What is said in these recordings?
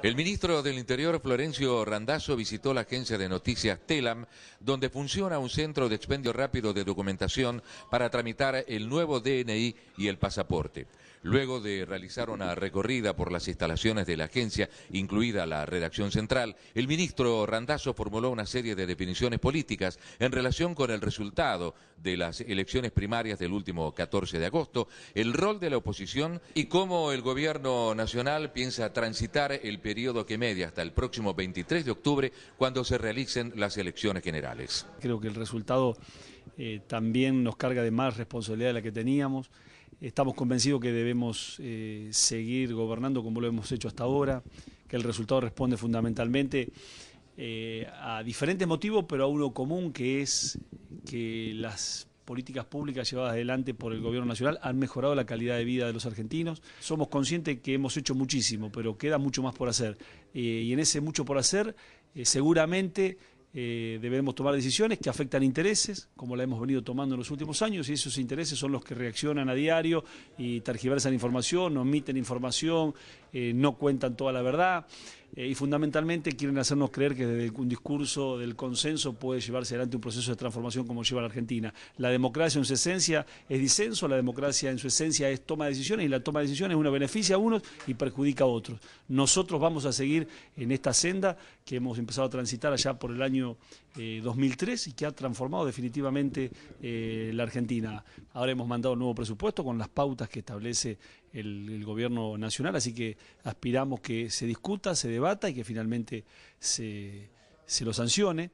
El ministro del Interior, Florencio Randazzo, visitó la agencia de noticias TELAM, donde funciona un centro de expendio rápido de documentación para tramitar el nuevo DNI y el pasaporte. Luego de realizar una recorrida por las instalaciones de la agencia, incluida la redacción central, el ministro Randazo formuló una serie de definiciones políticas en relación con el resultado de las elecciones primarias del último 14 de agosto, el rol de la oposición y cómo el gobierno nacional piensa transitar el periodo que media hasta el próximo 23 de octubre, cuando se realicen las elecciones generales. Creo que el resultado eh, también nos carga de más responsabilidad de la que teníamos. Estamos convencidos que debemos eh, seguir gobernando como lo hemos hecho hasta ahora, que el resultado responde fundamentalmente eh, a diferentes motivos, pero a uno común que es que las políticas públicas llevadas adelante por el gobierno nacional han mejorado la calidad de vida de los argentinos. Somos conscientes que hemos hecho muchísimo, pero queda mucho más por hacer. Eh, y en ese mucho por hacer, seguramente eh, debemos tomar decisiones que afectan intereses, como la hemos venido tomando en los últimos años, y esos intereses son los que reaccionan a diario y tergiversan información, omiten información, eh, no cuentan toda la verdad. Eh, y fundamentalmente quieren hacernos creer que desde un discurso del consenso puede llevarse adelante un proceso de transformación como lleva la Argentina. La democracia en su esencia es disenso, la democracia en su esencia es toma de decisiones y la toma de decisiones uno beneficia a unos y perjudica a otros. Nosotros vamos a seguir en esta senda que hemos empezado a transitar allá por el año 2003 eh, y que ha transformado definitivamente eh, la Argentina. Ahora hemos mandado un nuevo presupuesto con las pautas que establece el, gobierno nacional, así que aspiramos que se discuta, se debata y que finalmente se, lo sancione.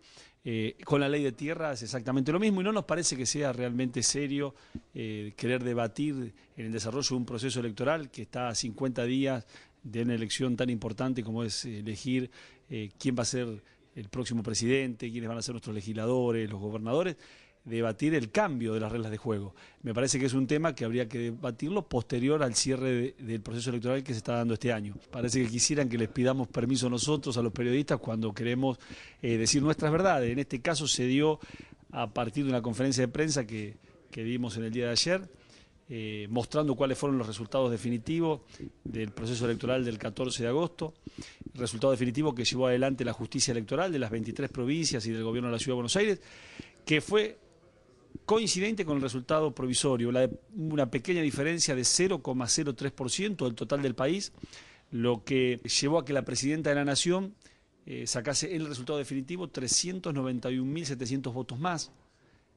Eh, con la ley de tierra es exactamente lo mismo y no nos parece que sea realmente serio eh, querer debatir en el desarrollo de un proceso electoral que está a 50 días de una elección tan importante como es elegir eh, quién va a ser el próximo presidente, quiénes van a ser nuestros legisladores, los gobernadores debatir el cambio de las reglas de juego. Me parece que es un tema que habría que debatirlo posterior al cierre del proceso electoral que se está dando este año. Parece que quisieran que les pidamos permiso nosotros, a los periodistas, cuando queremos eh, decir nuestras verdades. En este caso se dio a partir de una conferencia de prensa que, que en el día de ayer, eh, mostrando cuáles fueron los resultados definitivos del proceso electoral del 14 de agosto, resultado definitivo que llevó adelante la justicia electoral de las 23 provincias y del gobierno de la Ciudad de Buenos Aires, que fue coincidente con el resultado provisorio, una pequeña diferencia de 0,03% del total del país, lo que llevó a que la presidenta de la Nación eh, sacase el resultado definitivo 391.700 votos más,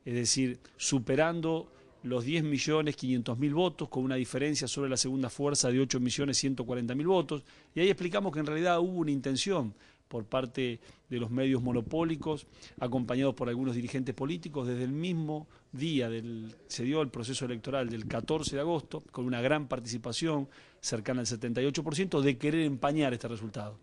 es decir, superando los 10.500.000 votos, con una diferencia sobre la segunda fuerza de 8.140.000 votos. Y ahí explicamos que en realidad hubo una intención por parte de los medios monopólicos, acompañados por algunos dirigentes políticos, desde el mismo día del, se dio el proceso electoral del 14 de agosto, con una gran participación, cercana al 78%, de querer empañar este resultado.